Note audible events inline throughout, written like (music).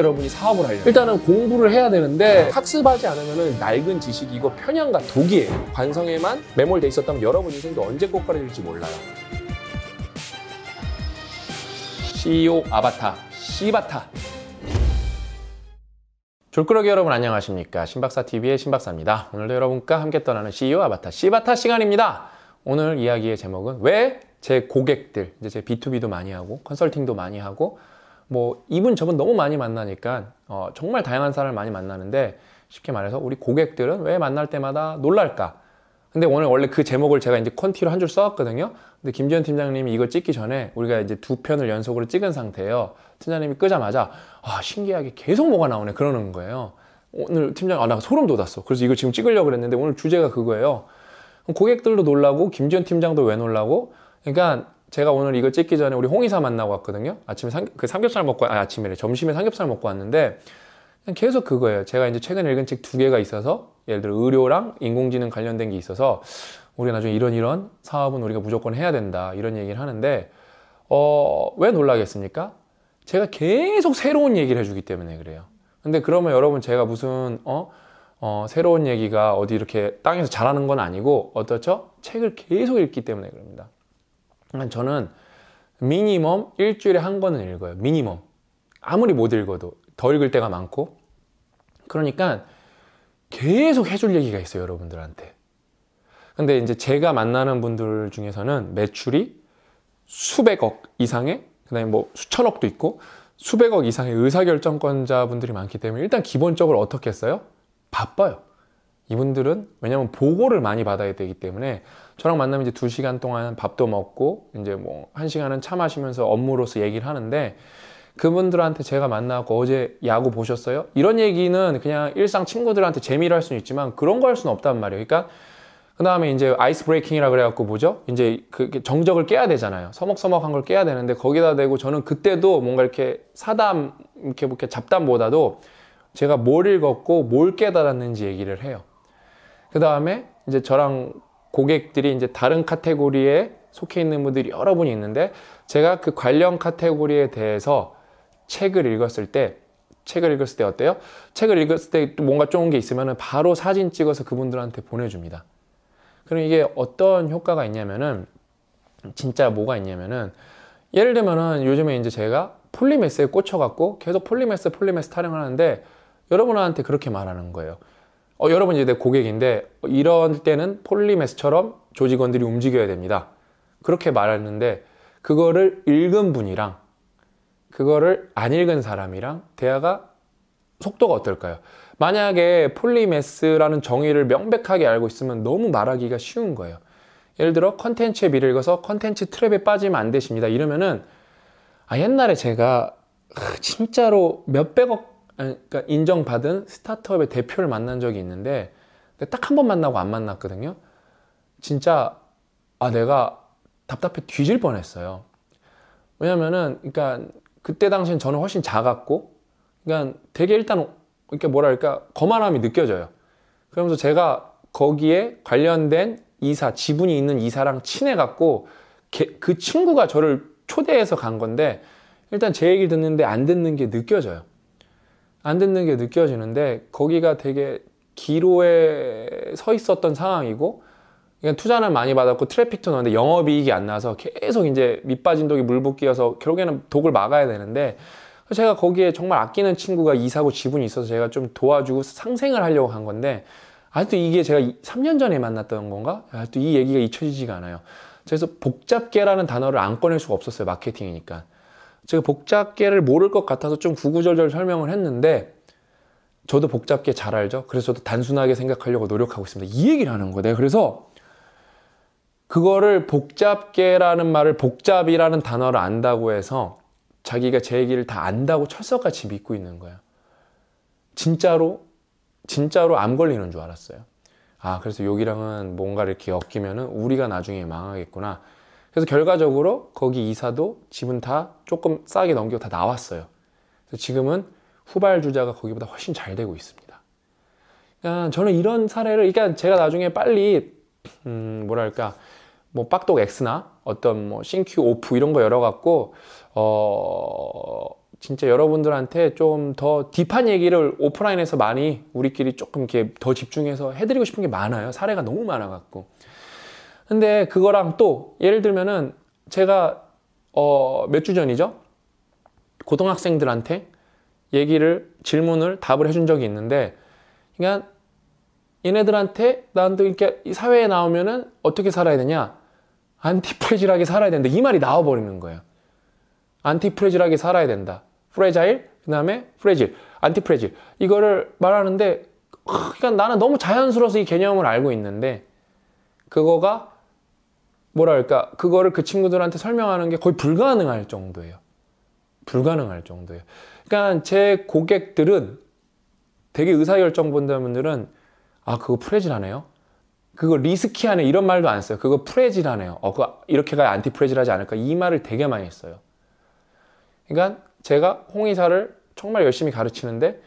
여러분이 사업을 하려면 일단은 공부를 해야 되는데 학습하지 않으면 은 낡은 지식이고 편향과 독이에요. 관성에만 매몰돼 있었던 여러분 인생도 언제 꼬꾸라질지 몰라요. CEO 아바타, 시바타. 졸꾸러기 여러분 안녕하십니까 신박사TV의 신박사입니다 오늘도 여러분과 함께 떠나는 CEO 아바타 시바타 시간입니다 오늘 이야기의 제목은 왜 제 고객들 이제 제 B2B도 많이 하고 컨설팅도 많이 하고 뭐 이분 저분 너무 많이 만나니까 어, 정말 다양한 사람을 많이 만나는데 쉽게 말해서 우리 고객들은 왜 만날 때마다 놀랄까? 근데 오늘 원래 그 제목을 제가 이제 컨티로 한 줄 써왔거든요. 근데 김지현 팀장님이 이걸 찍기 전에 우리가 이제 두 편을 연속으로 찍은 상태예요. 팀장님이 끄자마자 아 신기하게 계속 뭐가 나오네 그러는 거예요. 오늘 팀장 아 나 소름 돋았어. 그래서 이걸 지금 찍으려고 그랬는데 오늘 주제가 그거예요. 고객들도 놀라고 김지현 팀장도 왜 놀라고? 그러니까 제가 오늘 이걸 찍기 전에 우리 홍이사 만나고 왔거든요. 아침에 삼, 그 삼겹살 먹고, 아, 아침에, 점심에 삼겹살 먹고 왔는데, 그냥 계속 그거예요. 제가 이제 최근 읽은 책 두 개가 있어서, 예를 들어 의료랑 인공지능 관련된 게 있어서, 우리가 나중에 이런 이런 사업은 우리가 무조건 해야 된다. 이런 얘기를 하는데, 어, 왜 놀라겠습니까? 제가 계속 새로운 얘기를 해주기 때문에 그래요. 근데 그러면 여러분 제가 무슨, 어, 어, 새로운 얘기가 어디 이렇게 땅에서 자라는 건 아니고, 어떻죠? 책을 계속 읽기 때문에 그럽니다. 그러니까 저는 미니멈 일주일에 한 권은 읽어요. 미니멈. 아무리 못 읽어도 더 읽을 때가 많고 그러니까 계속 해줄 얘기가 있어요. 여러분들한테. 근데 이제 제가 만나는 분들 중에서는 매출이 수백억 이상의 그다음에 뭐 수천억도 있고 수백억 이상의 의사결정권자분들이 많기 때문에 일단 기본적으로 어떻게 했어요 바빠요. 이분들은 왜냐면 보고를 많이 받아야 되기 때문에 저랑 만나면 이제 두시간 동안 밥도 먹고 이제 뭐 한시간은차 마시면서 업무로서 얘기를 하는데 그분들한테 제가 만나고 어제 야구 보셨어요? 이런 얘기는 그냥 일상 친구들한테 재미로 할 수는 있지만 그런 거 할 수는 없단 말이에요. 그러니까 그 다음에 이제 아이스 브레이킹이라 그래갖고 뭐죠? 이제 그 정적을 깨야 되잖아요. 서먹서먹한 걸 깨야 되는데 거기다 대고 저는 그때도 뭔가 이렇게 사담 이렇게 뭐 잡담보다도 제가 뭘 읽었고 뭘 깨달았는지 얘기를 해요. 그 다음에 이제 저랑 고객들이 이제 다른 카테고리에 속해 있는 분들이 여러 분이 있는데 제가 그 관련 카테고리에 대해서 책을 읽었을 때 책을 읽었을 때 어때요? 책을 읽었을 때 뭔가 좋은 게 있으면 바로 사진 찍어서 그분들한테 보내줍니다. 그럼 이게 어떤 효과가 있냐면은 진짜 뭐가 있냐면은 예를 들면은 요즘에 이제 제가 폴리메스에 꽂혀갖고 계속 폴리메스 폴리메스 타령을 하는데 여러분한테 그렇게 말하는 거예요. 어, 여러분이 내 고객인데 이런 때는 폴리메스처럼 조직원들이 움직여야 됩니다. 그렇게 말했는데 그거를 읽은 분이랑 그거를 안 읽은 사람이랑 대화가 속도가 어떨까요? 만약에 폴리메스라는 정의를 명백하게 알고 있으면 너무 말하기가 쉬운 거예요. 예를 들어 컨텐츠의 미를 읽어서 컨텐츠 트랩에 빠지면 안 되십니다. 이러면은 아 옛날에 제가 진짜로 몇백억 그러니까 인정받은 스타트업의 대표를 만난 적이 있는데 딱 한 번 만나고 안 만났거든요. 진짜 아 내가 답답해 뒤질 뻔했어요. 왜냐면은 그러니까 그때 당시엔 저는 훨씬 작았고 그러니까 되게 일단 그러니 뭐랄까 거만함이 느껴져요. 그러면서 제가 거기에 관련된 이사 지분이 있는 이사랑 친해 갖고 그 친구가 저를 초대해서 간 건데 일단 제 얘기를 듣는데 안 듣는 게 느껴져요. 안 듣는 게 느껴지는데 거기가 되게 기로에 서 있었던 상황이고 그러니까 투자는 많이 받았고 트래픽도 넣었는데 영업이익이 안 나서 계속 이제 밑빠진 독이 물붓기여서 결국에는 독을 막아야 되는데 제가 거기에 정말 아끼는 친구가 이사고 지분이 있어서 제가 좀 도와주고 상생을 하려고 한 건데 아직도 이게 제가 3년 전에 만났던 건가? 아직도 이 얘기가 잊혀지지가 않아요. 그래서 복잡계라는 단어를 안 꺼낼 수가 없었어요. 마케팅이니까. 제가 복잡계를 모를 것 같아서 좀 구구절절 설명을 했는데 저도 복잡계 잘 알죠. 그래서 저도 단순하게 생각하려고 노력하고 있습니다. 이 얘기를 하는 거예요. 네, 그래서 그거를 복잡계라는 말을 복잡이라는 단어를 안다고 해서 자기가 제 얘기를 다 안다고 철석같이 믿고 있는 거예요. 진짜로 진짜로 암 걸리는 줄 알았어요. 아 그래서 여기랑은 뭔가 이렇게 엮이면은 우리가 나중에 망하겠구나. 그래서 결과적으로 거기 이사도 집은 다 조금 싸게 넘겨다 나왔어요. 그래서 지금은 후발주자가 거기보다 훨씬 잘 되고 있습니다. 그러니까 저는 이런 사례를, 그러니까 제가 나중에 빨리, 음, 뭐랄까, 뭐 빡독 X나 어떤 뭐 싱큐 오프 이런 거 열어갖고, 어, 진짜 여러분들한테 좀 더 딥한 얘기를 오프라인에서 많이 우리끼리 조금 이렇게 더 집중해서 해드리고 싶은 게 많아요. 사례가 너무 많아갖고. 근데 그거랑 또 예를 들면은 제가 어, 몇 주 전이죠? 고등학생들한테 얘기를 질문을 답을 해준 적이 있는데 그러니까 얘네들한테 나한테 이렇게 사회에 나오면은 어떻게 살아야 되냐? 안티프레질하게 살아야 된다. 이 말이 나와버리는 거예요. 안티프레질하게 살아야 된다. 프레자일, 그 다음에 프레질, 안티프레질. 이거를 말하는데, 그러니까 나는 너무 자연스러워서 이 개념을 알고 있는데, 그거가 뭐랄까 그거를 그 친구들한테 설명하는 게 거의 불가능할 정도예요. 불가능할 정도예요. 그러니까 제 고객들은 되게 의사결정 본다분들은 아 그거 프레질하네요. 그거 리스키하네 이런 말도 안 써요. 그거 프레질하네요. 어 그거 이렇게 가야 안티프레질하지 않을까 이 말을 되게 많이 했어요. 그러니까 제가 홍의사를 정말 열심히 가르치는데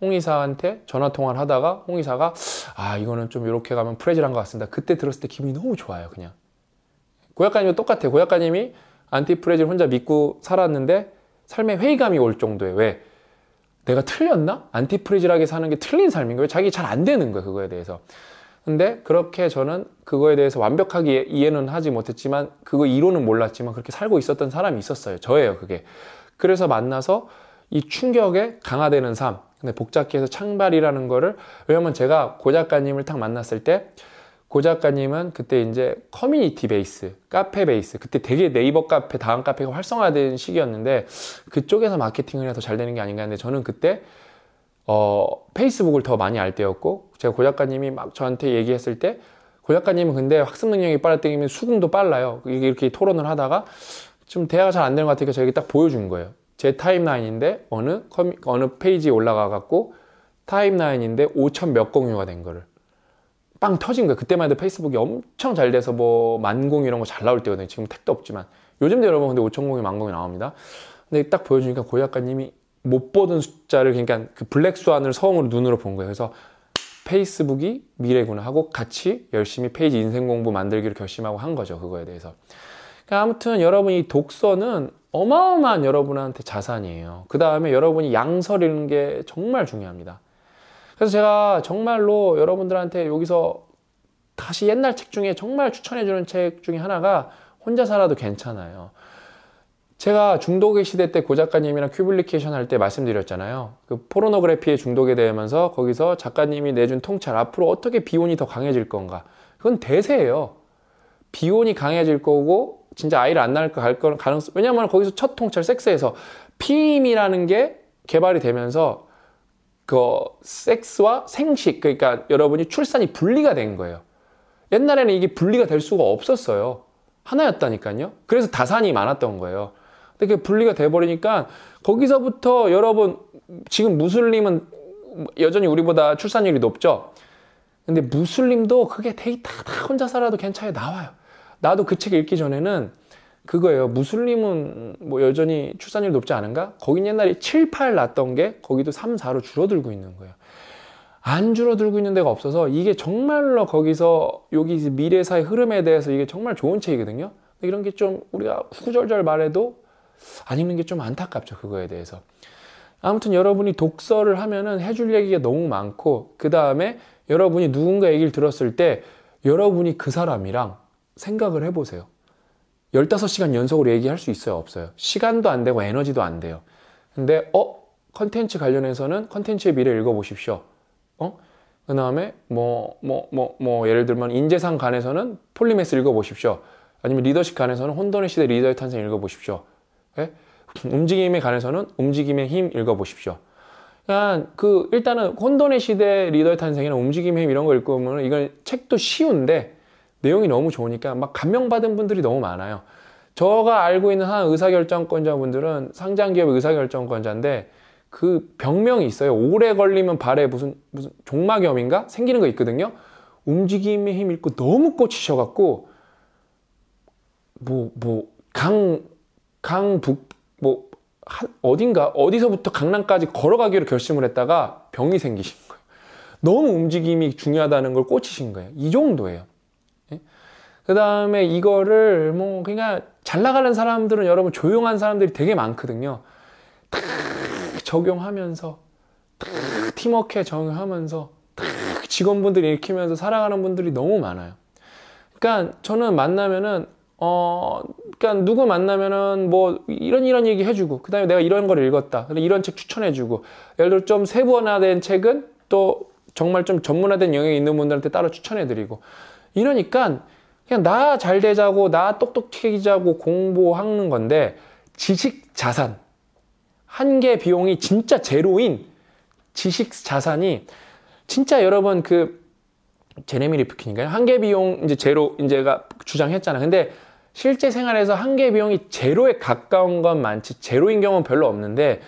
홍의사한테 전화 통화를 하다가 홍의사가 아 이거는 좀 이렇게 가면 프레질한 것 같습니다. 그때 들었을 때 기분이 너무 좋아요 그냥. 고약가님은똑같아 고약가님이 안티프레를 혼자 믿고 살았는데 삶에 회의감이 올정도에 왜? 내가 틀렸나? 안티프레즈라게 사는 게 틀린 삶인가? 요 자기 잘 안 되는 거예요 그거에 대해서. 근데 그렇게 저는 그거에 대해서 완벽하게 이해는 하지 못했지만 그거 이론은 몰랐지만 그렇게 살고 있었던 사람이 있었어요. 저예요 그게. 그래서 만나서 이 충격에 강화되는 삶. 근데 복잡해서 창발이라는 거를 왜냐면 제가 고 작가님을 딱 만났을 때고 작가님은 그때 이제 커뮤니티 베이스, 카페 베이스, 그때 되게 네이버 카페, 다음 카페가 활성화된 시기였는데 그쪽에서 마케팅을 해서 잘 되는 게 아닌가 했는데 저는 그때 어, 페이스북을 더 많이 알 때였고 제가 고 작가님이 막 저한테 얘기했을 때 고 작가님은 근데 학습 능력이 빨랐다면 수긍도 빨라요. 이렇게 토론을 하다가 좀 대화가 잘 안 되는 것 같으니까 저에게 딱 보여준 거예요. 제 타임라인인데 어느 커뮤, 어느 페이지에 올라가 갖고 타임라인인데 5천 몇 공유가 된 거를 빵 터진 거예요. 그때만 해도 페이스북이 엄청 잘 돼서 뭐 만공 이런 거 잘 나올 때거든요. 지금 택도 없지만. 요즘도 여러분 근데 5천공이 만공이 나옵니다. 근데 딱 보여주니까 고 약가님이 못 보던 숫자를 그러니까 그 블랙 스완을 처음으로 눈으로 본 거예요. 그래서 페이스북이 미래구나 하고 같이 열심히 페이지 인생 공부 만들기로 결심하고 한 거죠. 그거에 대해서. 그러니까 아무튼 여러분 이 독서는 어마어마한 여러분한테 자산이에요. 그 다음에 여러분이 양서 읽는 게 정말 중요합니다. 그래서 제가 정말로 여러분들한테 여기서 다시 옛날 책 중에 정말 추천해주는 책 중에 하나가 혼자 살아도 괜찮아요. 제가 중독의 시대 때 고 작가님이랑 큐블리케이션 할 때 말씀드렸잖아요. 그 포르노그래피의 중독에 대해서 거기서 작가님이 내준 통찰 앞으로 어떻게 비혼이 더 강해질 건가. 그건 대세예요. 비혼이 강해질 거고 진짜 아이를 안 낳을 갈 거는 가능성. 왜냐면 거기서 첫 통찰 섹스에서 피임이라는 게 개발이 되면서 그 섹스와 생식 그러니까 여러분이 출산이 분리가 된 거예요. 옛날에는 이게 분리가 될 수가 없었어요. 하나였다니까요. 그래서 다산이 많았던 거예요. 근데 그 분리가 돼버리니까 거기서부터 여러분 지금 무슬림은 여전히 우리보다 출산율이 높죠. 근데 무슬림도 그게 데이터 다 혼자 살아도 괜찮아요. 나와요. 나도 그 책 읽기 전에는 그거예요. 무슬림은 뭐 여전히 출산율 이 높지 않은가? 거긴 옛날에 7, 8 났던 게 거기도 3, 4로 줄어들고 있는 거예요. 안 줄어들고 있는 데가 없어서 이게 정말로 거기서 여기 미래사의 흐름에 대해서 이게 정말 좋은 책이거든요. 이런 게 좀 우리가 후절절 말해도 안 읽는 게 좀 안타깝죠. 그거에 대해서. 아무튼 여러분이 독서를 하면은 해줄 얘기가 너무 많고 그 다음에 여러분이 누군가 얘기를 들었을 때 여러분이 그 사람이랑 생각을 해보세요. 15시간 연속으로 얘기할 수 있어요? 없어요? 시간도 안 되고 에너지도 안 돼요. 근데, 어? 컨텐츠 관련해서는 컨텐츠의 미래 읽어보십시오. 어? 그 다음에, 뭐, 뭐, 뭐, 뭐, 예를 들면, 인재상 간에서는 폴리메스 읽어보십시오. 아니면 리더십 간에서는 혼돈의 시대 리더의 탄생 읽어보십시오. 예? (laughs) 움직임에 관해서는 움직임의 힘 읽어보십시오. 그러그 그러니까 일단은 혼돈의 시대 리더의 탄생이나 움직임의 힘 이런 거 읽으면 이건 책도 쉬운데 내용이 너무 좋으니까 막 감명받은 분들이 너무 많아요. 저가 알고 있는 한 의사결정권자분들은 상장기업 의사결정권자인데 그 병명이 있어요. 오래 걸리면 발에 무슨 무슨 종막염인가 생기는 거 있거든요. 움직임에 힘 있고 너무 꽂히셔갖고 뭐 뭐 강 강북 뭐, 뭐, 뭐 어딘가 어디서부터 강남까지 걸어가기로 결심을 했다가 병이 생기신 거예요. 너무 움직임이 중요하다는 걸 꽂히신 거예요. 이 정도예요. 그 다음에 이거를 뭐 그냥 그러니까 잘 나가는 사람들은 여러분 조용한 사람들이 되게 많거든요. 탁 적용하면서 탁 팀워크에 적용하면서 탁 직원분들이 일으키면서 살아가는 분들이 너무 많아요. 그러니까 저는 만나면은 어 그러니까 누구 만나면은 뭐 이런 이런 얘기 해주고 그다음에 내가 이런 걸 읽었다 이런 책 추천해주고 예를 들어 좀 세분화된 책은 또 정말 좀 전문화된 영역에 있는 분들한테 따로 추천해드리고 이러니까 그냥 나 잘 되자고 나 똑똑해지자고 공부하는 건데 지식 자산 한계 비용이 진짜 제로인 지식 자산이 진짜 여러분 그제네미 리프킨인가요? 한계 비용 이제 제로 이제가 주장했잖아요. 근데 실제 생활에서 한계 비용이 제로에 가까운 건 많지 제로인 경우는 별로 없는데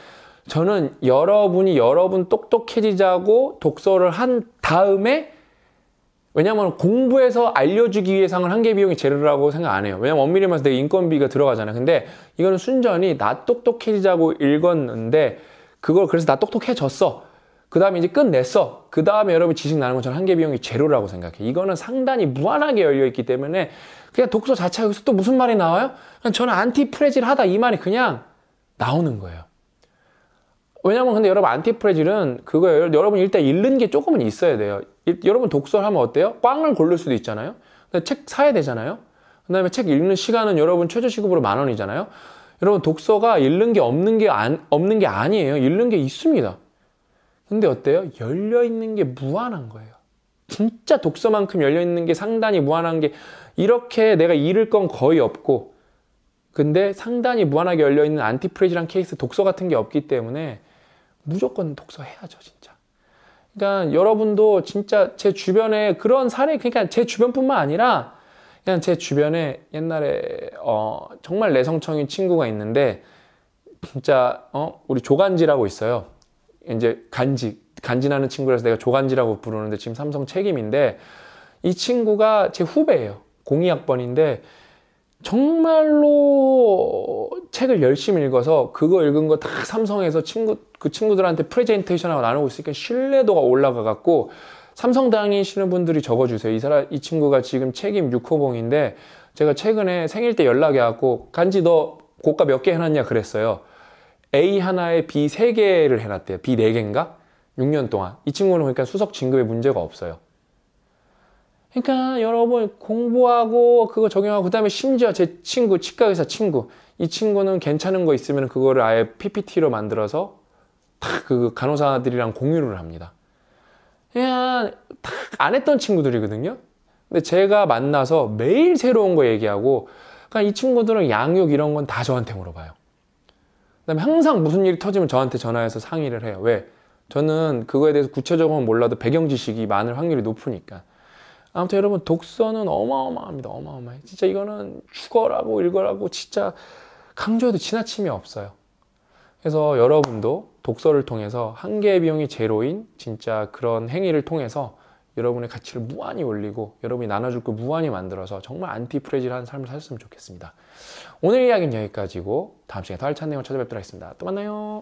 저는 여러분이 여러분 똑똑해지자고 독서를 한 다음에 왜냐하면 공부해서 알려주기 위해 상을 한계 비용이 제로라고 생각 안 해요. 왜냐면 엄밀히 말해서 내 인건비가 들어가잖아요. 근데 이거는 순전히 나 똑똑해지자고 읽었는데 그걸 그래서 나 똑똑해졌어. 그 다음에 이제 끝냈어. 그 다음에 여러분 지식 나는 건 저는 한계 비용이 제로라고 생각해. 이거는 상당히 무한하게 열려있기 때문에 그냥 독서 자체가 여기서 또 무슨 말이 나와요? 그냥 저는 안티프레질 하다 이 말이 그냥 나오는 거예요. 왜냐면 근데 여러분 안티프레질은 그거예요. 여러분 일단 읽는 게 조금은 있어야 돼요. 여러분 독서하면 를 어때요? 꽝을 고를 수도 있잖아요. 책 사야 되잖아요. 그 다음에 책 읽는 시간은 여러분 최저시급으로 만 원이잖아요. 여러분 독서가 읽는 게 없는 게, 안, 없는 게 아니에요. 읽는 게 있습니다. 근데 어때요? 열려있는 게 무한한 거예요. 진짜 독서만큼 열려있는 게상당히 무한한 게 이렇게 내가 잃을 건 거의 없고 근데 상당히 무한하게 열려있는 안티프레지란 케이스 독서 같은 게 없기 때문에 무조건 독서해야죠 진짜. 그러니까 여러분도 진짜 제 주변에 그런 사례, 그러니까 제 주변뿐만 아니라 그냥 제 주변에 옛날에 어, 정말 내성청인 친구가 있는데 진짜 어, 우리 조간지라고 있어요. 이제 간지 간지나는 친구라서 내가 조간지라고 부르는데 지금 삼성 책임인데 이 친구가 제 후배예요. 공이학번인데 정말로 책을 열심히 읽어서 그거 읽은 거 다 삼성에서 친구 그 친구들한테 프레젠테이션하고 나누고 있으니까 신뢰도가 올라가 갖고 삼성 당이시는 분들이 적어주세요. 이 사람 이 친구가 지금 책임 6호봉인데 제가 최근에 생일 때 연락이 왔고 간지 너 고가 몇 개 해놨냐 그랬어요. A 하나에 B 세개를 해놨대요. B 네개인가 6년 동안. 이 친구는 그러니까 수석 진급에 문제가 없어요. 그러니까 여러분 공부하고 그거 적용하고 그다음에 심지어 제 친구 치과 의사 친구 이 친구는 괜찮은 거 있으면 그거를 아예 PPT로 만들어서 탁 그 간호사들이랑 공유를 합니다. 그냥 탁안 했던 친구들이거든요. 근데 제가 만나서 매일 새로운 거 얘기하고 그러니까 이 친구들은 양육 이런 건 다 저한테 물어봐요. 그다음에 항상 무슨 일이 터지면 저한테 전화해서 상의를 해요. 왜? 저는 그거에 대해서 구체적으로 몰라도 배경 지식이 많을 확률이 높으니까. 아무튼 여러분 독서는 어마어마합니다. 어마어마해. 진짜 이거는 죽어라고 읽어라고 진짜 강조해도 지나침이 없어요. 그래서 여러분도 독서를 통해서 한 개의 비용이 제로인 진짜 그런 행위를 통해서 여러분의 가치를 무한히 올리고 여러분이 나눠줄 걸 무한히 만들어서 정말 안티프레질한 삶을 살았으면 좋겠습니다. 오늘 이야기는 여기까지고 다음 시간에 더 알찬 내용 을 찾아뵙도록 하겠습니다. 또 만나요.